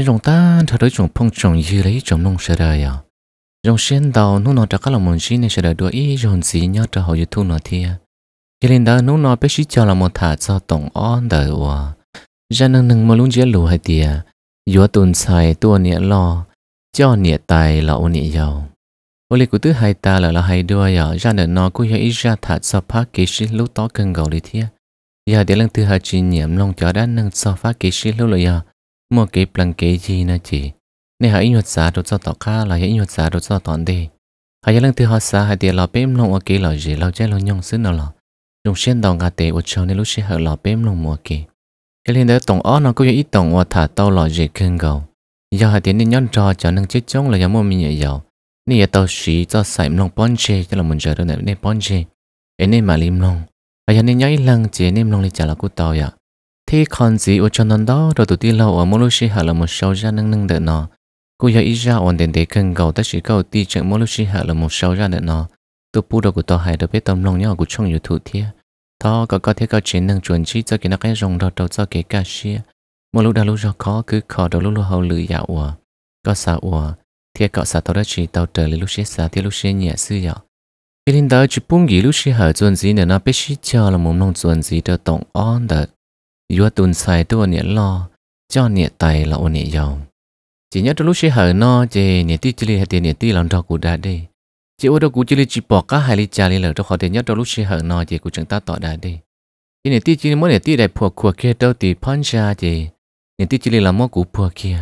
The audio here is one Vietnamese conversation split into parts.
你用单他都种碰种一类种弄下来呀。用先到弄那这个了门西那下来多一种子鸟这好就吐那天，一连到弄那必须叫了么他做懂安的哇，然能能么弄些路还的，有顿菜多年了，叫年代了五年有。我哩古都还大了了还多呀，然能那古要一下他做怕给是路到更高的天，也得能都还几年弄叫的能做发给是路了呀。mua cái bằng kế gì nữa chị nên hãy nhuận giá đồ cho tỏ khá là hãy nhuận giá đồ cho tọn đi hãy lần thứ họ xa hãy tiền lò bếm lông ở kia lò gì lò chơi lò nhông xứ nào lò dùng xuyên đòn gà tệ ở cho nên lúc xí hở lò bếm lông mua kế. cái liên đó tổng ó nó có ít tổng ở thả tàu lò gì khương gầu giờ hãy tiền nên nhon trò cho nâng chết chống là giờ mua mình nhẹ dầu nên giờ tàu xí cho sải lông bón chê cho là mình chờ đâu này nên bón chê nên mà lim lông hãy giờ nên nhảy lăng chế nên lông đi trả là cú tàu vậy thì còn gì ở cho nên đó rồi tụi đi lâu ở mỗi lúc hà là một sâu ra nâng nâng đợi nó cô giờ ít ra ổn định để cần cầu tất chỉ cầu đi chẳng mỗi lúc hà là một sâu ra đợi nó tụi bù đầu của tao hãy được biết tâm lòng nhau của trong nhiều thủ thiê tao có có thể cao chiến nâng chuẩn chỉ cho cái nó cái rồng đọt đầu cho cái ca xia một lúc đã lúc do khó cứ khó đầu lúc lúc hầu lưỡi dạo ủa có xả ủa thì cậu xả tao đã chỉ tao trở lại lúc xế xả thì lúc xế nhẹ sư dạo khi linh đó chỉ buông gì lúc xế hở chuẩn gì nữa nó biết xí chờ là muốn nông chuẩn gì cho tổng on được yếu tuần sai tu nè lo cho nè tài là ôn nè giàu chỉ nhớ trong lúc sẽ hở nó chỉ nè tí chỉ hay tiền nè tí làm cho cụ chỉ ô đâu cụ chỉ chỉ bỏ cả hai lý cha lý lỡ trong khó nhớ trong lúc sẽ hở nó chỉ cụ chẳng ta tỏ đã đi chỉ nè mỗi nè tí đại phù của kia đâu thì phun ra chỉ nè tí chỉ là mỗi cụ phù kia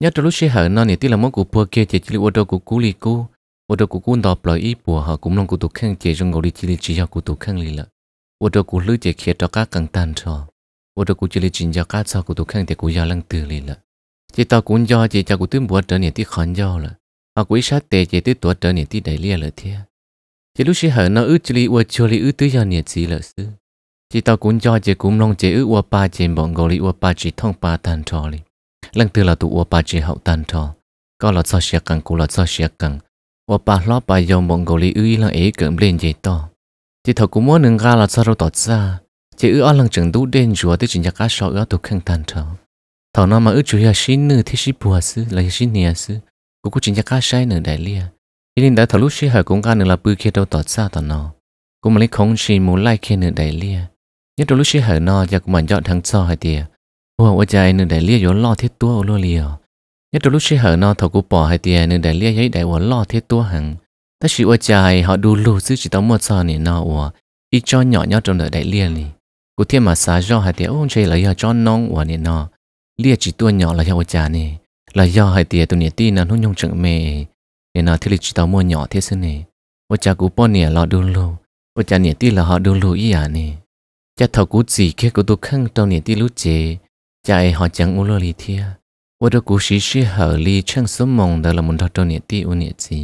nhớ trong lúc sẽ hở nó nè tí là mỗi cụ phù kia chỉ chỉ ô đâu cụ cú lý cú ô đâu cụ cú đọc lời ý phù họ cũng long cụ tụ khăn chỉ trong ngồi đi chỉ chỉ cho cụ tụ khăn lý lỡ ô đâu cụ lưỡi chỉ kia cho các căng tan cho 我这估计哩真家干啥骨头看得骨要冷得哩了。chỉ tao cũng do chỉ cho cụ tuyên bố trở nên tí khẩn do là à quý sát tệ chỉ tí tuổi trở nên tí đại lia là thế chỉ lúc xí hở nó ước li ua chưa li ước tứ giờ gì là xứ chỉ tao cũng do chỉ cũng long chỉ ước ua ba chỉ bọn gò li ua ba e chỉ thông ba tan trò li lần từ là tụ ua ba chỉ hậu tan trò có là sao xe cẳng cũng là sao xe cẳng ua ba lo ba dòng bọn gò li ước là ấy cẩm lên gì to chỉ thầu cũng muốn nâng ga là sao đâu tọt ra chỉ ư ở lần chẳng đủ đen rùa tới chỉ nhạc cá sọ ở tụ khăn tàn thở thảo nào mà ư chủ yếu xin nữ thì xin bùa sư là xin nia sư cũng cũng chỉ nhạc cá sai nữ đại lia khi nên đã thảo lúc xin hỏi cũng ca nữ là bư kia đâu tọt xa tọt nó cũng mà lấy không xin muốn lại kia nữ đại lia nhất đôi lúc xin hỏi nó giờ cũng mà dọn thằng cho hỏi tiề hoa ôi trời nữ đại lia vốn lo thiết tua lo liều nhất đôi lúc xin hỏi nó thảo cũng bỏ hỏi tiề nữ đại lia giấy đại vốn lo thiết tua hằng ta chỉ ôi trời họ đu lù chứ chỉ tao mua cho nên nó ủa ít cho nhỏ nhau trong đời đại lia này กูเทียมาสาจอหายเตี้ยโอ้ใช่เลยยอจอนน้องวันนี้เนอเลียจิตตัวหนอเลยยอจานี่เลยยอหายเตี้ยตัวเนี้ยตีนันหุ่นยงจังเมย์เนี่ยนอที่ลิจิตาวมัวหนอเทสเนี่ยว่าจากูป้อนเนี่ยเราดูลูว่าจาเนี่ยตีเราหาดูลูอีหยานี่จะเถากูสีแค่กูตัวข้างตัวเนี่ยตีรู้เจใจหอจังอุลลีเทียว่าตัวกูชี้ชี้เหอลีช่างสมมองแต่ละมุนทอตัวเนี่ยตีอุเนี่ยจี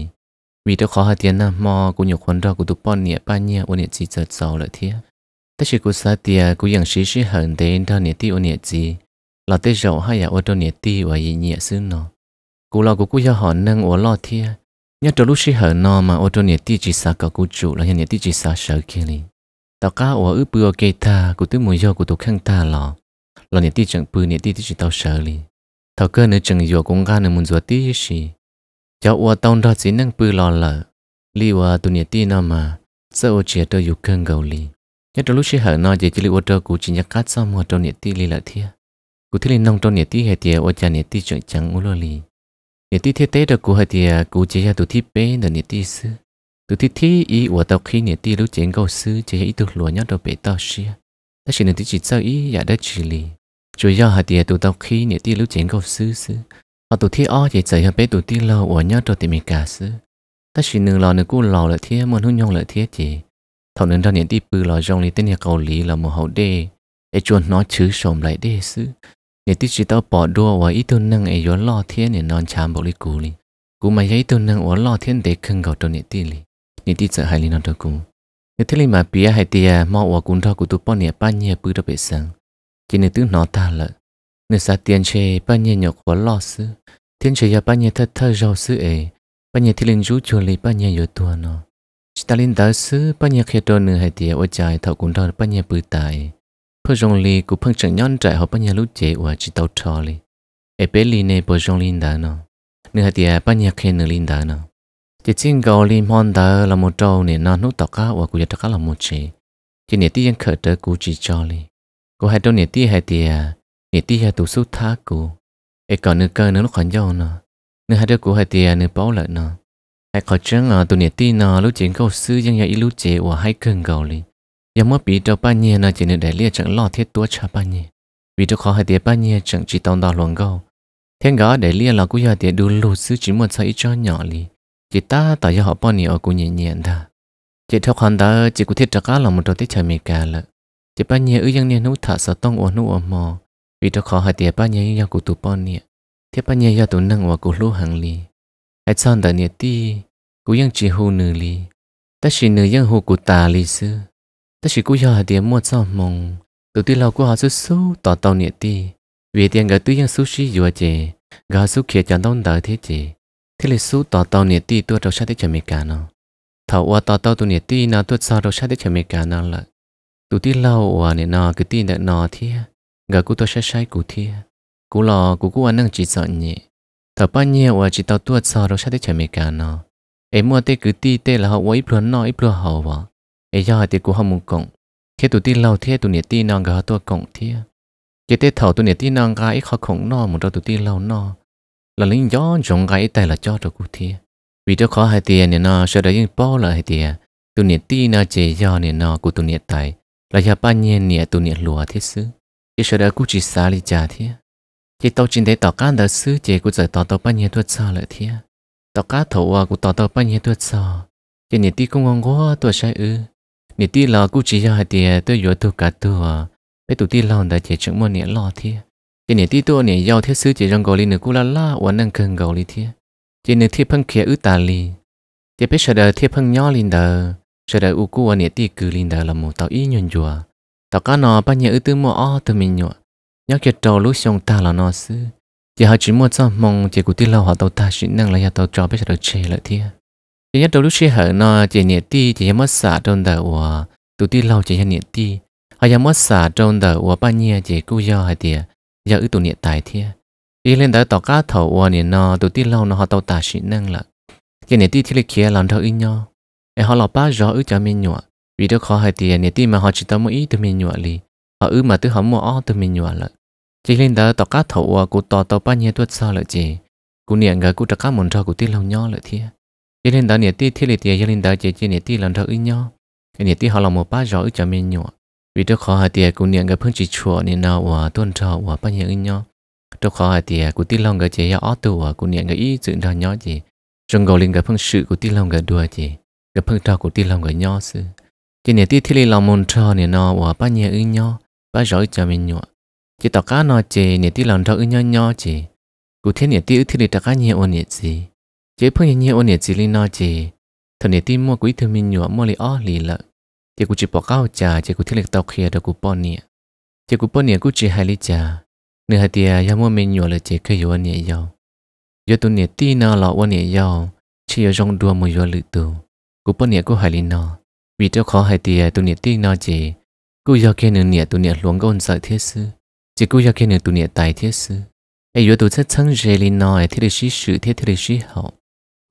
วีตัวขอหายเตี้ยนะมอกูหยกคนรอกูตัวป้อนเนี่ยป้าเนี่ยอุเนี่ยจีเจิเสาเลยเทียแต่ชิกุสาเตียกูยังชี้ชี้เหินเดนทอนเนตีโอเนจีเราเตจให้ยาโอโตเนตีวายเนียซึ่งเนาะกูเรากูกูยาหอนนั่งโอลอเทียเนี่ยตัวลูกชี้เหินนอมาโอโตเนตีจิสากับกูจูแล้วเนตีจิสาเฉยเคลีต่อก้าโออือเปือเกตากูตื้อมวยยอกูตัวข้างตาหลอเราเนตีจังปืนเนตีที่จิตเอาเฉยทอเกอเนจังอยู่กงการเนมุนจัวตีชีเจ้าอวตองดอสินั่งปืนหลอเลยลีว่าตัวเนตีนอมาเจ้าเจียตัวอยู่เครื่องเกาหลี nhất là lúc sẽ hở nó chỉ chỉ lưu ô của chỉ nhắc cát xong một trong nhiệt tì lì lại thia cụ thiết lên nông trong nhiệt tì hệ tiề ô cha nhiệt tì chuẩn trắng ngũ lô lì nhiệt tì thiết tế được cụ hệ tiề cụ chỉ ra tụ thiết bế là nhiệt tì sư tụ thiết thi ý của tàu khi nhiệt tì lúc chiến câu sư chỉ ý được lúa nhất đồ bể tao xia ta chỉ nên ti chỉ sơ ý giả dạ đất chỉ lì chủ do hệ tiề tụ tàu khi nhiệt tì lúc chiến câu sư sư họ tụ thiết o chỉ sợi hệ bế tụ thiết lâu của nhất đồ tìm cả sư ta chỉ nên lo nên cu lo lợi thiết muốn hung nhông lợi thiết chỉ thầu nương ra nhận đi bự là trong lý tên nhà cầu lý là một hậu đề để chuồn nó chứ sồm lại đề sư những tí chỉ tao bỏ đua và ít tuần năng ấy gió lo thiên để non chám bộ lý cú lý cú mà giấy tuần năng ở lo thiên để khưng gạo trong những tí lý những tí sợ hãi lý non cú cũ nếu thế lý mà bia hay tia mau và cũng ra của tôi bọn nhà ba nhà bự đã bị sang chỉ nên tức nó ta lợi nếu sa tiền chê ba nhà nhọc và lo sư thiên chê ya ba nhà thật thơ rau sư ấy ba nhà thì linh chú chùa lý ba nhà yếu tua nó chỉ ta linh đã sư bao nhiêu khi đôi nửa hai tiệt ở trái thầu cũng đôi bao nhiêu bự tài. Phơi rong li cũng phơi chẳng nhon trại họ bao nhiêu lúc chế ở chỉ tàu trò li. Ở bên li này bao rong linh đã nó. Nửa hai tiệt bao nhiêu khi nửa linh đã nó. Chỉ xin gạo li mòn đã là một trâu này nó nút tàu cá ở cũng chắc là một chế. Chỉ nửa tiệt khởi trở cũng chỉ cho li. Cô hai đôi nửa tiệt hai tiệt nửa tiệt hai tụ sút thác cô. Ở còn nửa cơ nửa lúc còn giàu nó. Nửa hai đôi cũng hai tiệt nửa bao lại nó hay khó chăng à tụi nhiệt tin nó lúc chiến cầu sư nhưng nhà ít lúc chế của hai cường cầu li giờ mới bị đầu ba nhiêu nó chỉ nên để lia chẳng lo thiết tua cha ba nhiêu vì tôi khó hai tiệt ba nhiêu chẳng chỉ tông đào luồng cầu thiên gõ để lia là cũng giờ tiệt đủ lụt sư chỉ một sai cho nhỏ li chỉ ta tại giờ họ bao nhiêu cũng nhẹ nhẹ ta chỉ theo khoản ta chỉ có thiết trắc cá là một đầu tiết trời mì cả lợ chỉ ba nhiêu ư dân niên nấu thả sợ tông ổn nuốt ổn mò vì tôi khó hai tiệt ba nhiêu giờ cũng tụ bao nhiêu thiết ba nhiêu giờ tụ năng và cũng lúa hàng li ai chọn tại nhiệt ti cú yang chỉ hù nữ li ta chỉ nữ yang hù cụ ta li sư ta chỉ cú giờ điểm mua chọn mong tụi ti lâu cú họ xuất số tỏ tàu nhiệt ti vì tiền gà tụi yang sushi vừa chè gà số kia chọn đông đợi thế chè thế là số tỏ tàu nhiệt ti tôi đâu sát để chuẩn bị cả nó thảo qua tỏ tàu tụi nhiệt ti nào tôi sao đâu sát để chuẩn bị cả nó lại tụi ti lâu qua nè nó cứ tin đợi nó thế gà cú tôi sai sai cú thế cú lò cú cú ăn năng chỉ sợ nhỉ thở bao nhiêu ở chỉ tàu tuột sò đâu sẽ để chạy mày cả nó em mua tê cứ ti tê là họ quấy pluon nó ít pluon hậu vợ em do tê cũng không muốn cộng khi tụi ti lâu thế tụi nhiệt ti non gà tôi cộng thế cái tê thầu tụi nhiệt ti non gà ít khó khổng nó một trong tụi ti lâu nó là lính gió rộng gà ít tay là cho rồi cụ thế vì cho khó hai tiền nên nó sẽ đấy những bao là hai tiền tụi nhiệt ti nó chỉ do nên nó của tụi nhiệt tài là do bao nhiêu nhiệt tụi nhiệt lùa thiết xứ cái sợ đấy cũng chỉ xa đi cha thế chỉ tàu chỉ thế tàu cá đỡ xứ chỉ cũng giờ tàu tàu bao nhiêu tuổi sao lại thế tàu cá thầu à của tàu tàu bao nhiêu tuổi sao chỉ nhiệt đi cũng ngon quá tuổi sai ư nhiệt đi là cũng chỉ cho hai tiền tôi vừa tôi cả tôi bé tụi đi lòng đã chỉ chứng một nhiệt lo thế chỉ nhiệt đi tôi nhiệt giàu thế xứ chỉ trong gò li nữa cũng là la uốn năng cần gò li thế chỉ nhiệt thiết phăng kia ư tà li chỉ bé sợ đời thiết phăng nhỏ linh đời sợ đời u cũng nhiệt đi cứ linh đời là một tàu ý nhuận chùa tàu cá nọ bao nhiêu ư tư mò từ mình nhọ nhớ cái trâu lúa xong ta là nó sư, giờ họ chỉ mua cho mong chỉ của tiên lâu họ tàu ta chỉ năng là nhà tàu trò biết được chê lại thế chỉ nhớ trâu lúa xí hở nó chỉ nhẹ ti chỉ nhớ mất xả trong đời của tụ tiên lâu chỉ nhớ nhẹ ti họ nhớ mất xả trong đời của bao nhiêu chỉ cú do hay tiền giờ ứ tụ nhẹ tài thế đi lên tới tàu cá thầu của nhẹ nó tụ tiên lâu nó họ tàu ta chỉ năng là chỉ nhẹ ti thì lấy kia làm thầu ý nhau em họ lọc ba rõ ứ cho mình nhọ vì đó khó hay tiền nhẹ ti mà họ chỉ tao mỗi ý tụi mình nhọ liền họ ứ mà tụi họ mua ó tụi mình nhọ lại chỉ linh đó tao cá thầu của tao tao bao nhiêu tuất sao lợi chỉ cú niệm gà cú trắc cá mồn cho cú tin lâu nhau lợi thiệt chỉ linh đó niệm ti thi lợi tiền chỉ linh đó chỉ chỉ niệm ti lần thợ ứng nhau cái niệm ti họ làm một ba rõ cho mình nhọ vì tôi khó hại tiền cú niệm gà phương chỉ chùa niệm nào và tuân trò và bao nhiêu ứng nhau tôi khó hại tiền cú tin lâu gà chỉ ở tù cú niệm gà ý dựng ra nhau gì trong gầu linh gà phương sự cú tin lâu gà đùa gì gà phương trò cú tin lâu gà nhau sự chỉ niệm ti thi lợi làm một trò niệm nào và bao nhiêu ứng nhau ba rõ cho mình nhọ chỉ tao cá nó chè nhiệt tí lòng rau nho nho chè cụ thiên nhiệt tí ư thiên tao cá nhiều ôn nhiệt gì chế phong nhiệt nhiều ôn nhiệt gì linh nó chè thằng nhiệt tí mua quý thương mình nhựa mua lì ó lì lợ chỉ cụ chỉ bỏ cao trà chỉ cụ thiên lịch tao khía được cụ bỏ nhiệt chỉ cụ bỏ nhiệt cụ chỉ hai lì trà nửa hai tia ya mua mình nhựa là chè cây yêu ôn nhiệt giàu giờ tu nhiệt tí nó lọ ôn nhiệt giàu chỉ yêu trong đua mua yếu lự tù cụ bỏ nhiệt cụ hai lì nọ, vì cho khó hai tia tu nhiệt tí nó chè cụ do kia nửa nhiệt tụi nhiệt luống gôn sợ thiết sư chỉ cú cho khi nửa tụ niệm tài thiết sư ai yếu tụ chất chân rê li nói thiết lịch sử sự thiết thiết lịch sử hậu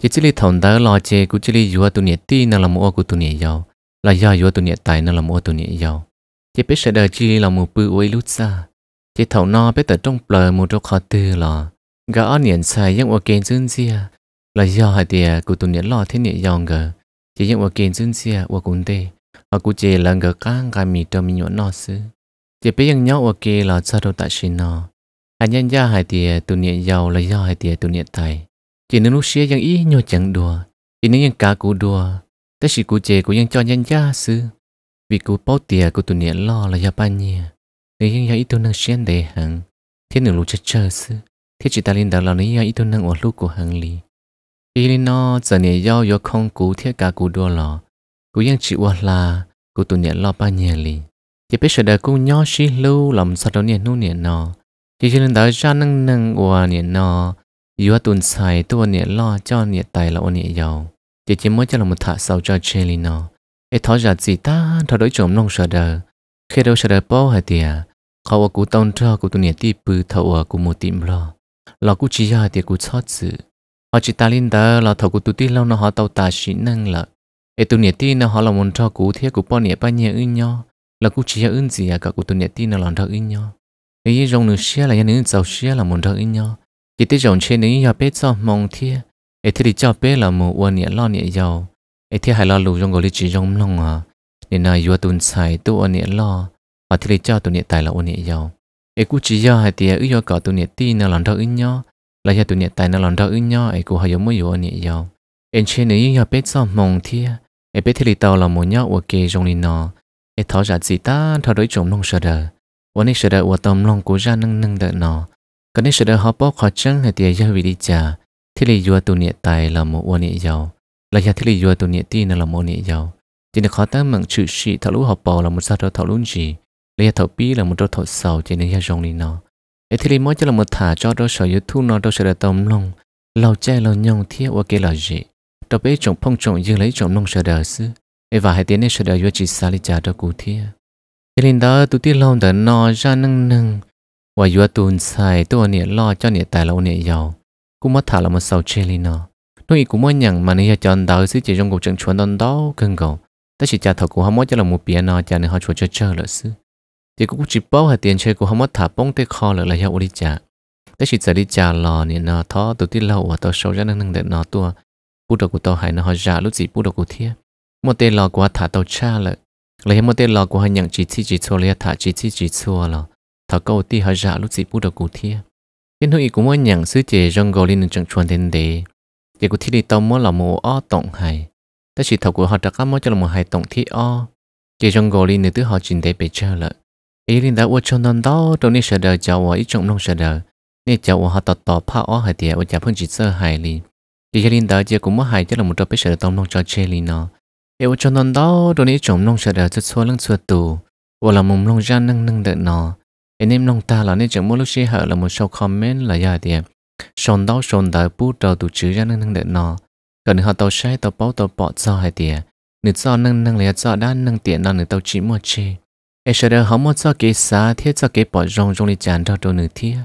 chỉ chỉ li thằng đó lo chơi, cú chỉ li vừa tụ niệm ti nó làm mua của tụ niệm giàu là do yếu tụ niệm tài nó làm mua tụ niệm giàu chỉ biết sợ đời chi là một bự uy lút xa chỉ thằng no biết tờ trong bờ một chỗ khó tư lo, gã ở niệm xài những ô kiến dương xia là do hai tia của tụ niệm lo thiết niệm giàu ngờ chỉ những ô kiến dương xia ô cũng tê và cú chê là ngờ cang cái mì trong mì nhọn nọ xứ chỉ biết giờ nhau ở kia là sao đâu ta xin nó anh nhân gia hai tiề tu niệm giàu là do hai tiề tu niệm thầy chỉ nên lúc xưa ý nhau chẳng đùa chỉ nên cả cụ đùa thế chỉ cụ chế cho nhân gia sư vì cụ bao tiề cụ tu niệm lo là do bao nhiêu nên ยัง ý tụ năng xuyên đề hằng thế nửa lúc chơi chơi sư thế chỉ ta linh đầu là nên yang ý tụ năng ở lúc của hằng lì ý nên nó giờ niệm giàu do không cụ thiết cả cụ đùa lo cụ ยัง chỉ qua là cụ tu niệm lo bao nhiêu lì chỉ biết sửa đời cũng nhỏ xí lưu lòng sao đó niệm nu niệm nọ chỉ chỉ lên đó ra nâng nâng ua niệm nọ yếu tuần xài tua niệm lo cho niệm tài là ua niệm giàu chỉ chỉ mới cho một thả sầu cho chê lì nọ ấy thọ gì ta thọ đối chồng nông sửa đời khi đâu sửa đời bao hay tiề khó ua cú tông cho cú tuần niệm ti bự thọ ua một tìm lo lo cú chỉ ra tiề cú chót sự họ chỉ ta lên đó là thọ tu ti lâu nó họ tàu ta xí nâng lợ ấy tuần niệm ti nó họ là muốn cho cú thiết cú bao niệm bao nhiêu ư nhau là cũng chỉ ơn gì à cả cụ tu nhật tin là lòng thợ in nhau nếu dòng nước xe là nước giàu xe là muốn thợ in nhau chỉ tới dòng trên nếu nhà biết cho mong thiê ấy thì cho bé là một uôn nhẹ lo nhẹ giàu ấy thì hai lo lù trong gọi là chỉ trong lòng à nên là vừa tuần sai tu uôn nhẹ lo và thì cho tu nhẹ tài là uôn nhẹ giàu ấy cũng chỉ do hai tiếng ước do cả tu nhẹ tin là lòng thợ in nhau là do tu nhẹ tài là lòng thợ in nhau ấy cũng hay giống mấy uôn nhẹ giàu anh trên nếu nhà biết cho mong thiê ấy bé thì tao là một nhau ok trong linh nó ít thọ giả gì ta thọ đối chồng nông sợ đờ วันนี้เสด็จวัดตอมลงกูจะนั่งนั่งเดินนอก็นี้เสด็จฮอปขอจังให้เตียยาวิริจาที่ลียัวตัวเนี่ยตายละโมวันนี้ยาวระยะที่ลียัวตัวเนี่ยตีนั่นละโมเนี่ยยาวจีนขอตั้งมั่งชื่อชีทะลุฮอปละมุซาทะลุนจีระยะทปีละมุดทศาวจีนยาจงลีนอไอที่ลีมอจะละมุดถาจอดสอยทุนนอดเสด็จตอมลง เราแจ้เรายองเที่ยวว่าเกลาจีต่อไปจงพงจงยืนเลยจงนงเสด็จซื้อ e và hai tiếng này sẽ đợi cho chỉ xa lý trả cho cụ thi thế nên đó tụi tiết lòng đã no ra nâng nâng và vừa tuần xài tôi nè lo cho nè tài lâu nè giàu cũng mất thả là một sầu chê lên nó Nói ý cũng mới nhận mà nè chọn đào xí chỉ trong cuộc trận chuẩn đòn đó cần cầu ta chỉ trả thật cũng không mất cho là một bia nó trả nè họ chuột cho chơi lợi sư thì cũng chỉ bảo hai tiền chơi cũng không mất thả bông tê kho lợi là hiệu đi trả ta chỉ trả lý trả lò nè nó thó tụi tiết lâu và tôi sâu ra nâng nâng để nó tua bút đầu của tôi hãy nó họ giả lúc gì bút đầu của thiên một tên lò của thả tàu cha lợ lấy một tên lò của hai nhận chỉ chi chỉ cho lấy thả chỉ chi chỉ cho lò thả câu ti hai dạ lúc gì bút được cụ thia hiện hữu cũng muốn nhận sứ chế trong gò lên trong chuồn thiên đế để cụ thi đi tàu muốn là một o tổng hài ta chỉ thầu của họ đã các mỗi cho là một hài tổng thi o chế trong gò lên từ họ chỉnh tế bị chơi lợ ý linh đã uất trong đòn đó đâu nên sợ đời cháu ở ít trong nông sợ đời nên cháu họ tọt tọt phá o hài tiệt ở chả phương chỉ sơ hài linh, chế linh đã chế cũng muốn hài cho là một trò biết sợ tông nông cho chế linh nó yêu cho non đó đôi này chồng nông sợ đỡ chút xua lưng xua tù và là mồm nông ra nâng nâng đợi nó anh em nông ta là nên chẳng mỗi lúc xí hở là một số comment là dài tiền sòn đó sòn đợi bút đầu tụ chữ ra nâng nâng đợi nó cần họ tàu sai tàu bao tàu bỏ cho hay tiền nửa cho nâng nâng là cho đan nâng tiền là nửa tàu chỉ một chi em sợ đỡ họ một cho cái xa thiết cho cái bỏ rong rong đi chán cho đôi nửa thiết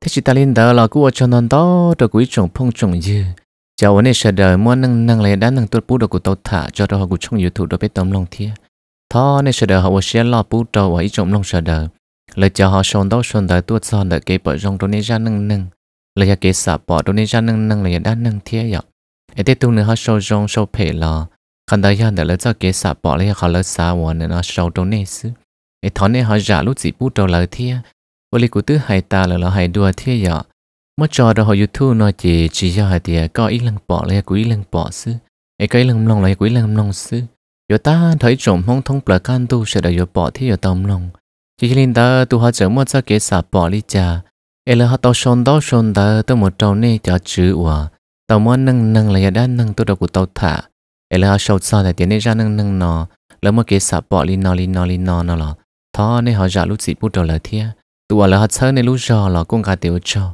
thế chỉ ta lên đó là cua cho non đó đôi quý chồng phong chồng dư cháu anh chờ đợi muốn nâng nâng lấy đã nâng tuột bút đầu của tàu thả cho đó họ cũng trong youtube đó biết tấm lòng thiê thọ nên chờ đợi họ sẽ lo bút đầu ở trong lòng chờ đợi lời cho họ sống đó sống đời tuột son đời cái bỏ trong đôi nên ra nâng nâng lời cái sạp bỏ đôi nên ra nâng nâng lời đã nâng thiê vậy ở đây tôi nữa họ sâu rong sâu phê lo khăn đại nhân để lấy cho cái sạp bỏ lấy họ lấy xả hoàn nên họ sâu đôi nên xứ ở thọ nên họ giả lúc gì bút đầu lời thiê với vì của tứ hai ta là họ hai đua thiê vậy mất cho rồi họ youtube nói chỉ chỉ cho họ thì có ý lăng bỏ lấy quý lăng bỏ sư ấy cái lăng lòng lấy quý lăng lòng sư yo ta thấy trộm mong thông bờ can tu sẽ đợi yo bỏ thì yo tâm lòng chỉ linh ta tu họ chẳng mất cho kế sạp bỏ đi cha ấy là họ tao son tao son ta tao một trâu nè cho chữ hòa tao muốn nâng nâng là đã nâng tu đâu của tao thả ấy là họ sâu xa thì tiền này ra nâng nâng nó là một kế sạp bỏ đi nó đi nó đi nó nó là thọ nên họ giả lúc gì bút đầu là thiệt tu là họ chơi nên lúc giờ là cũng cả tiểu trâu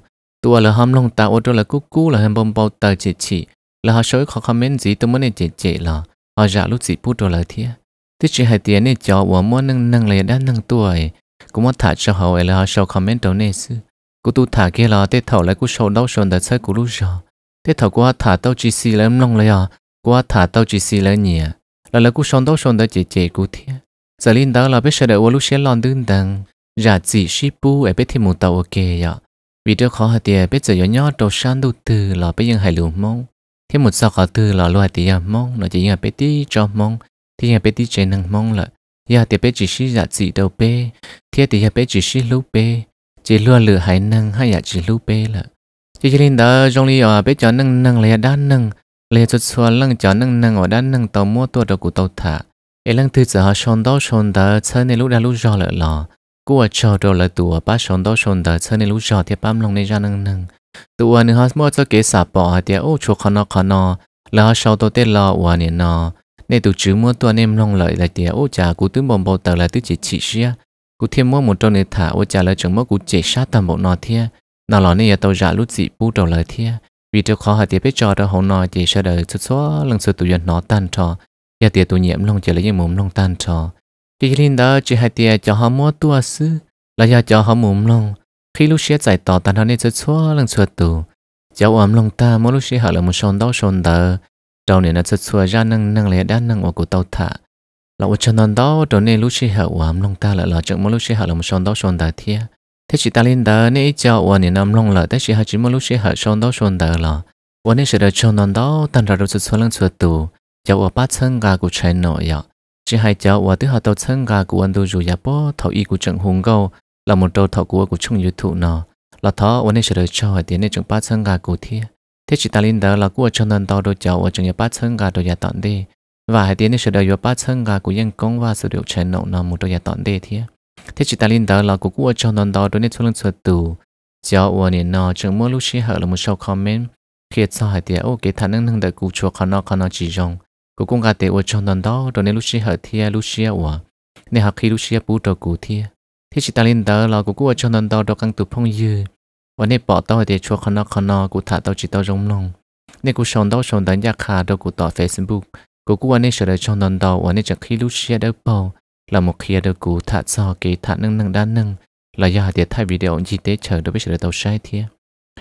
ตัวละห้ามลงตาอตัวละกู้กู้ละห้ามบอมบอตาเจจีละหาช่วยขอคอมเมนต์สีตัวมันเจเจละหาจะลูกสีพูดตัวละเทียที่ชีหายเตียนี่จอหัวม้วนนั่งนั่งเลยด้านนั่งตัวกูมาถ่ายจะหาเอละหาช่วยคอมเมนต์ตัวนี้ซื้อกูตูถ่ายเกล้าเต้เท่าไรกูโชว์ดาวชนแต่ใช่กูรู้จอเต้เท่ากูว่าถ่ายเต้าจีซีแล้วน้องเลยอ่ะกูว่าถ่ายเต้าจีซีแล้วเนี่ยแล้วแล้วกูชนดาวชนแต่เจเจกูเทียจะลินดาวเราไปเสด็จว่าลูกเชี่ยลอนดื้นดังอยากจีชิปูไอไปที่มูตาโอเกยอ่ะ vì trước khó hạt tiền biết giờ nhỏ nhỏ đầu san đầu tư là bây giờ hải lưu mong thêm một sao khó tư là lo hạt tiền mong nó chỉ nhà biết tí cho mong thì nhà biết tí chế năng mong là nhà tiền biết chỉ xí dạ gì đầu bê thì thì nhà biết chỉ xí lúc bé chỉ lo lửa hải năng hay nhà dạ chỉ lúc bé là chỉ chỉ lên đó trong lý ở biết cho năng năng là đa năng là cho xua lăng cho năng năng ở đa năng tàu mua tua đầu cụ tàu thả ấy lăng thứ giờ họ son đó son đó chơi này lúc đã lúc do lợi lò กูว่าชอบเราละตัวป้าชนต่อชนแต่เธอในรู้ชอบที่ปั๊มลงในจานังนังตัวนึงฮัสมอจะเกสาปอเดียวโอ้ชัวขนอขนอแล้วชอบตัวเต้นรอวัวเนี่ยนอในตัวจื้อมัวตัวเนมลงเลยละเดียวโอ้จ่ากูตึ้งบอมบอแต่ละตึ้งจิตฉีเชียกูเทียมมัวหมดตรงในถาโอ้จ่าละจังมัวกูเจ็บชาตามบนอเทียนอหล่อเนี่ยตัวจ่าลุ้จีปูตัวเลยเทีย vì cho khó hạt tiền biết cho đâu hậu nói chỉ sẽ đợi chút xóa lần sự tụi dân nó tan trò giờ tiền tụi nhiễm lòng chỉ lấy những mồm lòng tan trò chỉ linh đó chỉ hai tia cho họ mua tua sư là do cho họ mồm lòng khi lúc xe chạy tỏ tàn hắn nên chơi xóa lần xóa tù cháu ấm lòng ta mỗi lúc xe họ là một sòn đau sòn đờ trâu này là chơi xóa ra năng năng lẽ đã năng ở của tàu thả là ở chân non đó trâu này lúc xe họ ấm lòng ta lại là chẳng mỗi lúc xe họ là một sòn đau sòn đờ thế thế chỉ ta lên đờ nên cho ở này nằm lòng lại thế chỉ hai chỉ mỗi lúc xe họ sòn đau sòn đờ là ở này sẽ được chân non đau, tan ra rồi chơi xóa lần xóa tù cháu ở bát chân gà của trái nội vậy chỉ hai cháu và thứ họ tàu chân gà của anh tôi rồi dạ bỏ thầu y của trận hùng gâu là một đầu thọ của của chung youtube nọ. là thọ và nên sẽ được cho hỏi tiền nên chẳng ba chân gà của thiên thế chỉ ta linh đó là của chân nên tàu đôi cháu và chẳng nhà ba chân gà đôi nhà tận đi và hai tiền nên sẽ được ba chân gà của nhân công và sự điều chỉnh nọ nó một đôi nhà tận đi thiên thế chỉ ta linh đó là của của chân nên tàu đôi nên xuống lên sửa tù cháu và nên nó chẳng mua lúc chỉ hở là một số comment khi sau hai tiền ô cái thằng nâng nâng đợi cụ chùa khăn nó khăn nó chỉ rong cô cũng gà tệ ở trong đàn đó rồi nên Lucia hở lúc Lucia ủa nên học khi lúc Lucia bú trò cụ thia thế chỉ ta lên tờ là cô cũng ở trong đàn đó đó càng tụp phong dư và nên bỏ tao để cho con nó con nó cô thả tao chỉ tao rong lòng nên cô sống đó sống đánh giá khá đó cô tỏ Facebook cô cũng ở nên sợ đời trong đàn đó và nên chẳng khi lúc Lucia đỡ bỏ. là một khi đỡ cô thả cho cái thả nâng nâng đan nâng là do để thay video chi tế chờ đối với sự tao sai thia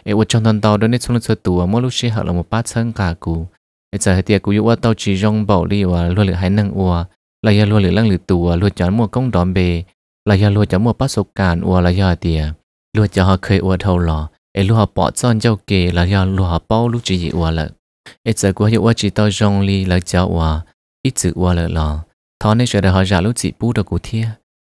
ở trong đàn đó nên xuống lên sơ tù mỗi lúc xe họ là một bát sơn cả cụ bây giờ thì cũng yêu tao chỉ rong bảo li và luôn lửa hai năng ua là luôn lửa lăng lửa tù luôn chọn mua công đòn bề là luôn chọn mua bát sốc cản ua là giờ luôn cho họ khơi ua thâu lò ấy luôn bỏ son cho kề là luôn họ bao lúc chỉ gì ua lợ bây giờ cũng yêu chỉ tao rong li là ua ít chữ ua lợ lò thọ nên sẽ được họ giả lúc chỉ bù được cụ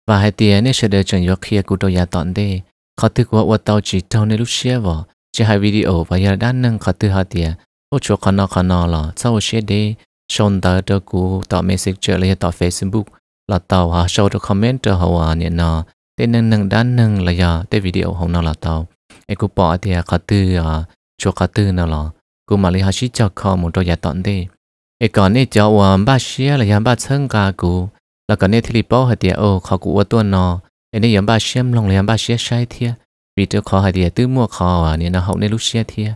và hai tiền nên sẽ được chọn yêu kia cụ đâu giả tọn đê khó thức ua ua tao chỉ tao nên lúc share vào chỉ hai video và giờ đã nâng khó tư hai tiền โอชัวคนอคนอล่ะเจ้เชดีชนเตอร์กูต่อเมสิกเจอเลยต่อเฟซบุ๊กล่ะต่อว่าชาวทุกคอมเมนต์เจหัว่าเนี่ยนะเต้นหนึ่งหนึ่งด้านหนึ่งระยะเต้วิดีโอของเราล่ะต่อไอ้กูปออเดียคาตืออะชัวคาตือนั่นล่ะกูมาเลยหาชิจักข้อมุูลตัวใหญ่ตอนเดย์ไอ้ก่อนนี่เจ้าว่าบ้าเชียระยะบ้าเชิงกากูแล้วก่อนนี่ทีลีปอหัดเดียโอเขากูอ้วนตัวนอไอ้นี่ยังบ้าเชี่ยมลงเลยะบ้าเชี่ยใช้เทียวิดีโอเขาหัดเดียตื้อมั่วขาอ่ะเนี่ยนะเขาเนี่ยลุเชี่ยเทีย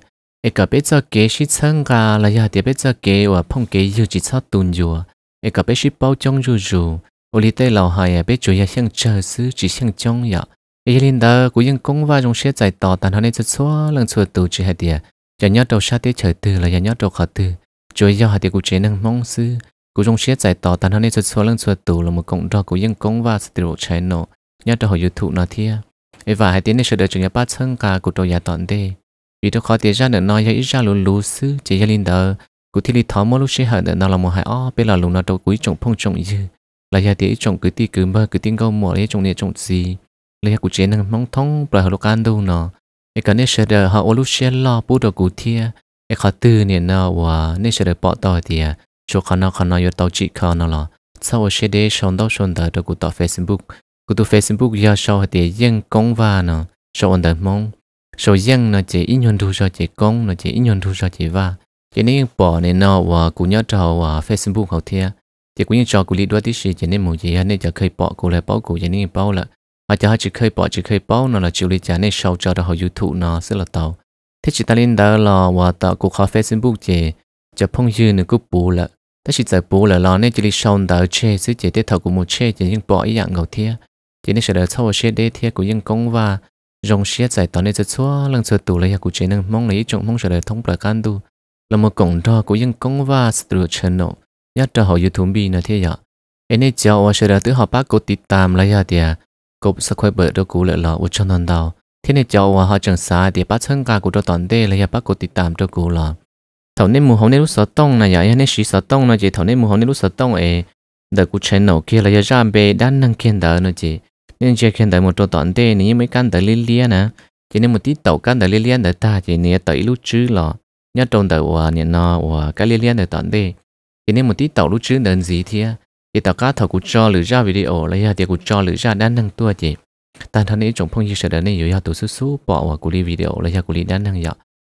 ai cả biết cho kế sĩ sang cả là giờ thì biết cho kế và phong kế yêu chỉ cho tuân dù ai cả biết sĩ bao trong dù dù ô lý tây lầu hai biết chủ yếu sang chờ xứ chỉ sang trong ya ai linh đó cũng những công va dùng xe giải tỏ tàn hơn nên cho lần chuột tù chỉ hạt địa giờ nhớ đầu sát tiết trời từ là giờ nhớ đầu khó từ chủ yếu hạt địa cũng chế năng mong xứ cũng dùng xe giải tỏ tàn hơn nên cho lần chuột tù là một cộng đó cũng những công va sự tiểu chảy nổ nhớ đầu hỏi youtube nó thia ai và hai địa nên sự đời chủ yếu ba chân cả của đầu nhà tọn đây vì tôi khó tiền ra nữa nói giấy ra luôn lú sư chỉ gia linh đờ cụ thi lý thó mỗi lúc sẽ hận nữa nó là một hại o bây là lúc nó đầu cuối trồng phong trồng dư là gia tiền trồng cứ ti cứ mơ cứ tin câu mỏ lấy trồng này trồng gì lấy cụ chế năng mong thông bởi lúc ăn đâu nọ, cái cái này sẽ đờ họ ô lúc sẽ lo bút đồ cụ thia cái khó tư này nọ và nên sẽ đờ bỏ tỏi thì chỗ khó nó khó nó yêu tàu chỉ khó nó là sau sẽ để xong đâu xong đờ đồ cụ tỏ Facebook cụ tụ Facebook giờ sau thì dân công và nọ, sau anh đờ mong số dân nó chỉ ít nhân thu cho chỉ công nó chỉ ít nhân thu cho chỉ và chỉ nên bỏ nên nó và cũng nhớ trò và Facebook học thia chỉ cũng như trò cũng lý đua tí gì chỉ nên một gì nên chỉ khơi bỏ cũng lại bỏ cũng chỉ nên bỏ là và chỉ chỉ khơi bỏ chỉ khơi bỏ nó là chịu lý trả nên sau cho đó học YouTube nó sẽ là tàu thế chỉ ta lên đó là và tạo cũng khó Facebook chỉ chỉ phong dư nữa cũng bù là ta chỉ giải bù là lo nên chỉ lý sau đó chơi chứ chỉ để thầu cũng một chơi chỉ nhưng bỏ ý dạng ngầu thia chỉ nên sẽ là sau chơi để thia cũng nhưng công và rong xiết giải tỏa nên cho chúa lần cho tù lấy cụ chế năng mong lấy trọng mong trở lại thông bạc can tu là một cổng đo của những công va từ chân nộ nhất cho họ thú bi là thế ạ anh ấy chào và sẽ là từ họ bác cô tít tam lấy à tiề cục sẽ khơi bờ đâu cụ lại lọ u chân non đầu thế này chào và họ chẳng xa thì bác thân cả của đó toàn đê lấy à bác cố tít tam đâu cụ lọ thầu nên mù hậu nay lúc sợ tông này vậy anh ấy sĩ sợ tông này chị thầu nên mù hậu nay lúc sợ tông ấy đợt cụ chân nộ kia là ra bề đan năng kiên đỡ nữa chị nên chỉ khen tới một chỗ tận thế nếu mấy căn tới liên liên à. nè chỉ nên một tí tàu căn tới liên liên tới ta chỉ nên tới lúc chứ lọ nhớ trong tới của nhà nó của cái liên liên tới tận thế chỉ nên một tí tàu lúc chứ đến gì thì chỉ tàu cá thầu cũng cho lựa ra video lấy ra à, thì cũng cho lựa ra đan năng tua chỉ ta thân ấy trong phong như sẽ đến này yếu tụ số số bỏ và cù li video lấy ra cù li đan năng dọ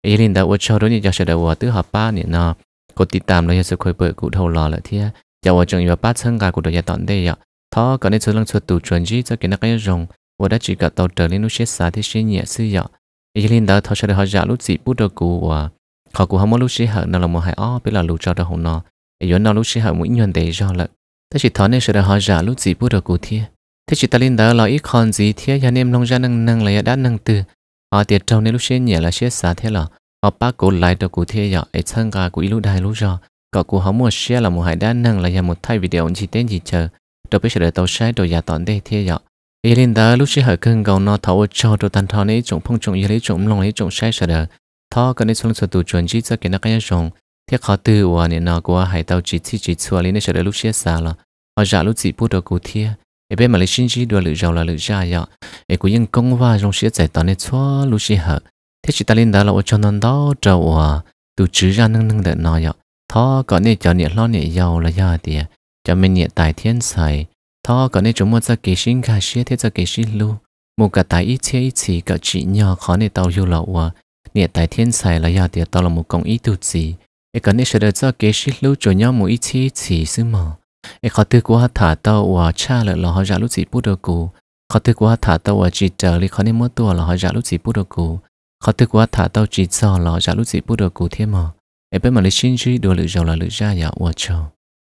ý linh đã cho đối nhau sẽ đầu và tứ hợp ba nhà nó cô tí tạm lấy ra à, sự khởi bự cụ thầu lọ lại thì giờ vợ chồng và ba thân gà của đội gia tận thế dọ thọ còn nên số lần số tụ chuẩn gì cho cái này cái rồng và đã chỉ cả đầu trở lên nó sẽ xả thì sẽ nhẹ sư dọ ý lên đó thọ sẽ được họ giả lúc gì bút đầu cú và họ cũng không muốn lúc sẽ hở nó là một hai o biết là lũ cho được không nó ý nó lúc sẽ hở mũi nhọn để do lợn thế chỉ thọ nên sẽ được họ giả lúc gì bút đầu cú thiê thế chỉ ta lên đó là ít còn gì thiê nhà nem long ra năng năng là đã năng từ họ tiệt trâu nên lúc sẽ nhẹ là sẽ xả thế là họ bắt cú lại đầu cú thiê dọ ấy thân gà cú ý lúc đại lúc rồi cậu cụ họ muốn xe là một hải đa năng là nhà một thay video chỉ tên gì chờ tôi biết sẽ để tàu sai đồ giả tọn đây thế giờ Y linh đó lúc xưa hỏi cưng gầu nó thấu cho đồ tan thọ này chúng phong chúng ý lấy chúng lòng lấy chúng sai sẽ để thọ cái này xuống sửa tụ chuẩn chỉ cho cái nó cái rồng thế khó từ và nên nó qua hải tàu chỉ chỉ chỉ xua lên sẽ để lúc sẽ xa là họ giả lúc chỉ bút đồ cụ thiê ở bên mà lấy sinh chỉ đồ lựa giàu là lựa ra giờ ở của những công và trong sẽ giải tọn này cho lúc xưa. hỏi thế chỉ ta linh đó là cho nó đó trâu à tụ chữ ra nâng nâng đợi nó giờ thọ có này cho này lo này giàu là giờ thì cho mình nhẹ tài thiên sai thọ có nên chúng một giờ kỳ sinh khá xia thế giờ kỳ sinh lưu, một cả tài ít chế ít chỉ cả chỉ nhỏ khó nên tàu yêu lậu à nhẹ tài thiên sai là giờ thì tao là một công ý tu chỉ cái cái nên sẽ được giờ kỳ sinh lưu cho nhau một ít chế ít chỉ xứ mà cái khó tư quá thả tàu và cha là là họ giả lúc chỉ bút được cụ khó tư quá thả tàu và chỉ chờ đi khó nên mất tua là họ giả lúc chỉ bút được cụ khó tư quá thả tàu chỉ sợ là giả lúc chỉ bút được cụ thế mà em bên mà lấy sinh chỉ đồ lựa giàu là lựa ra giả và chờ